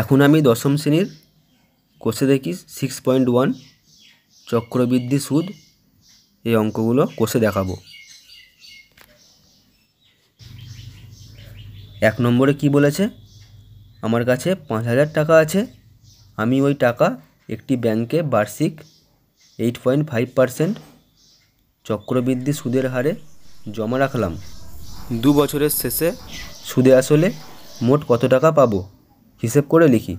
এখন আমি দশম শ্রেণীর কোষে দেখি সিক্স পয়েন্ট ওয়ান চক্রবৃদ্ধি সুদ এই অঙ্কগুলো কোষে দেখাবো এক নম্বরে কি বলেছে আমার কাছে পাঁচ হাজার টাকা আছে আমি ওই টাকা একটি ব্যাংকে বার্ষিক এইট পয়েন্ট ফাইভ পারসেন্ট চক্রবৃদ্ধি সুদের হারে জমা রাখলাম দু বছরের শেষে সুদে আসলে মোট কত টাকা পাবো হিসেব করে লিখি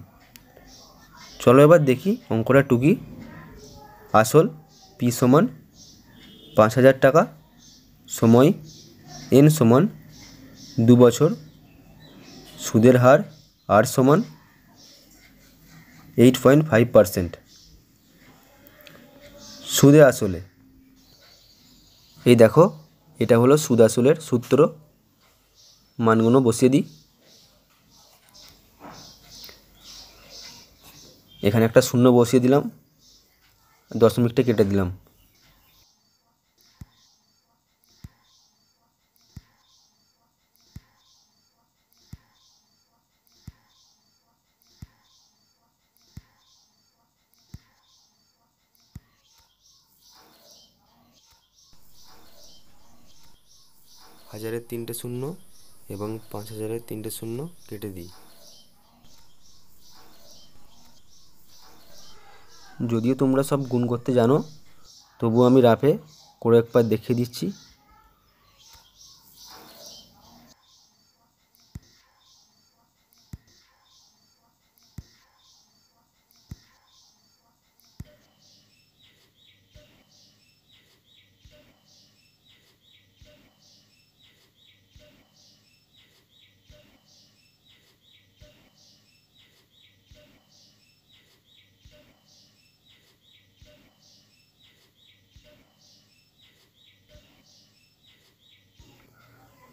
চলো এবার দেখি অঙ্কটা টুকি আসল পি সমান পাঁচ হাজার টাকা সময় এন সমান দু বছর সুদের হার আর সমান এইট পয়েন্ট ফাইভ পারসেন্ট সুদে আসলে এই দেখো এটা হলো সুদ আসলের সূত্র মানগুলো বসিয়ে দিই এখানে একটা শূন্য বসিয়ে দিলাম দশমিকটা কেটে দিলাম হাজারের তিনটে শূন্য এবং পাঁচ হাজারের তিনটে শূন্য কেটে দিই যদিও তোমরা সব গুণ করতে জানো তবু আমি রাফে করে একবার দেখিয়ে দিচ্ছি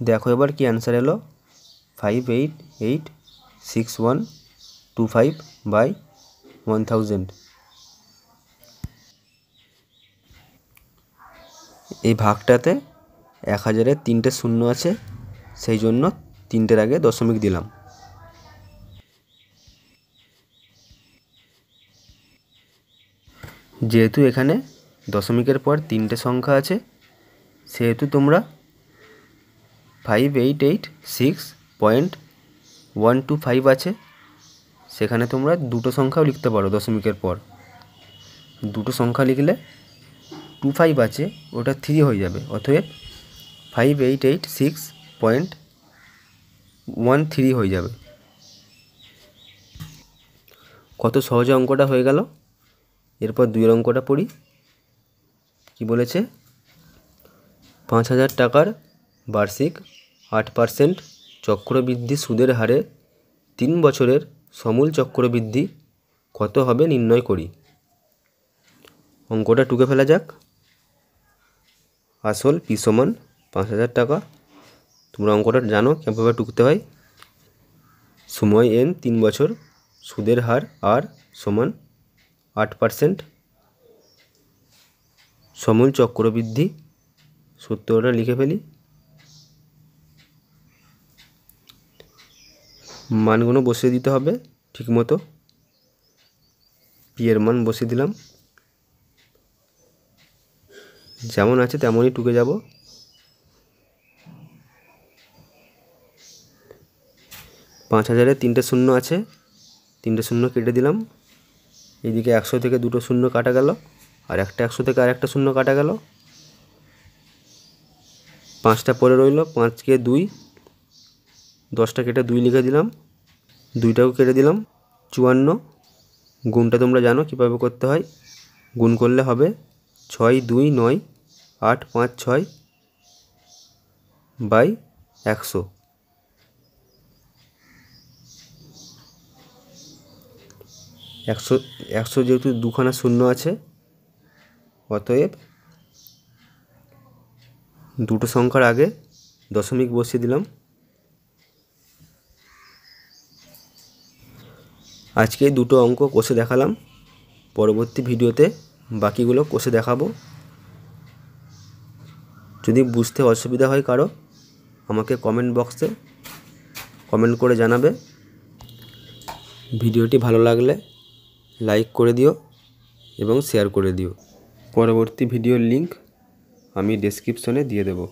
দেখো এবার কি অ্যান্সার এলো five eight eight six one two five by one thousand এই ভাগটাতে এক হাজারের তিনটে শূন্য আছে সেই জন্য তিনটের আগে দশমিক দিলাম যেহেতু এখানে দশমিকের পর তিনটে সংখ্যা আছে সেহেতু তোমরা five eight eight six point one two five আছে সেখানে তোমরা দুটো সংখ্যাও লিখতে পারো দশমিকের পর দুটো সংখ্যা লিখলে টু ফাইভ আছে ওটা থ্রি হয়ে যাবে অতএব five eight eight six point one three হয়ে যাবে কত সহজে অঙ্কটা হয়ে গেল এরপর দুইয়ের অঙ্কটা পড়ি কি বলেছে পাঁচ হাজার টাকার বার্ষিক আট পার্সেন্ট চক্রবৃদ্ধি সুদের হারে তিন বছরের সমূল চক্রবৃদ্ধি কত হবে নির্ণয় করি অঙ্কটা টুকে ফেলা যাক আসল পি সমান পাঁচ হাজার টাকা তোমরা অঙ্কটা জানো কেমনভাবে টুকতে হয় সময় এন তিন বছর সুদের হার আর সমান আট পারসেন্ট সমূল চক্রবৃদ্ধি সূত্রটা লিখে ফেলি মানগুলো বসিয়ে দিতে হবে ঠিক পি এর মান বসিয়ে দিলাম যেমন আছে তেমনই টুকে যাব পাঁচ হাজারে তিনটে শূন্য আছে তিনটে শূন্য কেটে দিলাম এদিকে একশো থেকে দুটো শূন্য কাটা গেল আর একটা একশো থেকে আর একটা শূন্য কাটা গেল পাঁচটা পরে রইল পাঁচকে দুই দশটা কেটে দুই লিখে দিলাম দুইটাও কেটে দিলাম চুয়ান্ন গুণটা তোমরা জানো কীভাবে করতে হয় গুণ করলে হবে ছয় দুই নয় আট পাঁচ ছয় বাই একশো একশো একশো যেহেতু দুখানা শূন্য আছে অতএব দুটো সংখ্যার আগে দশমিক বসিয়ে দিলাম আজকে দুটো অঙ্ক কষে দেখালাম পরবর্তী ভিডিওতে বাকিগুলো কষে দেখাবো যদি বুঝতে অসুবিধা হয় কারো আমাকে কমেন্ট বক্সে কমেন্ট করে জানাবে ভিডিওটি ভালো লাগলে লাইক করে দিও এবং শেয়ার করে দিও পরবর্তী ভিডিওর লিঙ্ক আমি ডেসক্রিপশনে দিয়ে দেবো